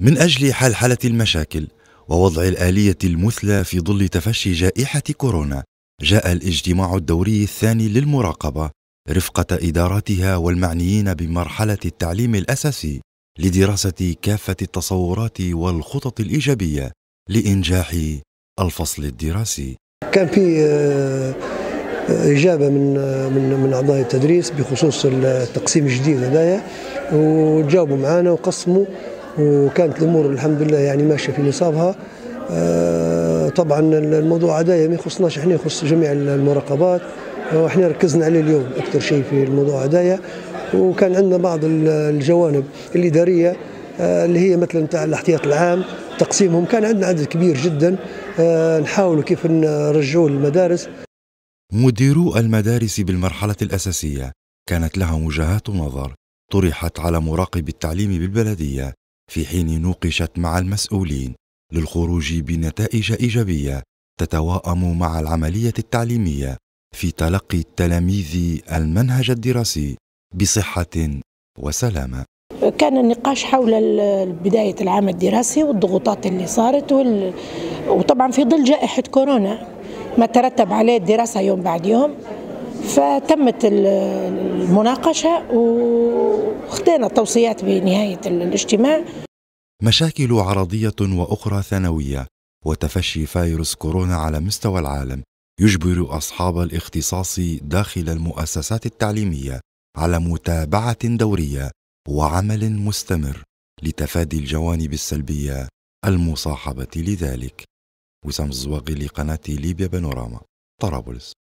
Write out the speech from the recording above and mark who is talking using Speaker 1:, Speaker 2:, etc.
Speaker 1: من أجل حل حالة المشاكل ووضع الآلية المثلى في ظل تفشي جائحة كورونا جاء الاجتماع الدوري الثاني للمراقبة رفقة إداراتها والمعنيين بمرحلة التعليم الأساسي لدراسة كافة التصورات والخطط الإيجابية لإنجاح الفصل الدراسي
Speaker 2: كان في آه، إجابة من من من أعضاء التدريس بخصوص التقسيم الجديد هذايا وتجاوبوا معنا وقسموا وكانت الامور الحمد لله يعني ماشيه في نصابها آه، طبعا الموضوع هذايا ما يخصناش احنا يخص جميع المراقبات واحنا ركزنا عليه اليوم اكثر شيء في الموضوع هذايا وكان عندنا بعض الجوانب الاداريه آه، اللي هي مثلا تاع الاحتياط العام تقسيمهم كان عندنا عدد كبير جدا آه، نحاولوا كيف نرجعوه للمدارس
Speaker 1: مديرو المدارس بالمرحله الاساسيه كانت لها وجهات نظر طرحت على مراقب التعليم بالبلديه في حين نوقشت مع المسؤولين للخروج بنتائج إيجابية تتواءم مع العملية التعليمية في تلقي التلاميذ المنهج الدراسي بصحة وسلامة
Speaker 3: كان النقاش حول بداية العام الدراسي والضغوطات اللي صارت وال... وطبعا في ظل جائحة كورونا ما ترتب عليه الدراسة يوم بعد يوم فتمت المناقشة واخذنا التوصيات بنهاية الاجتماع
Speaker 1: مشاكل عرضية وأخرى ثانوية وتفشي فيروس كورونا على مستوى العالم يجبر أصحاب الاختصاص داخل المؤسسات التعليمية على متابعة دورية وعمل مستمر لتفادي الجوانب السلبية المصاحبة لذلك وسام الزواغي لقناة ليبيا بانوراما طرابلس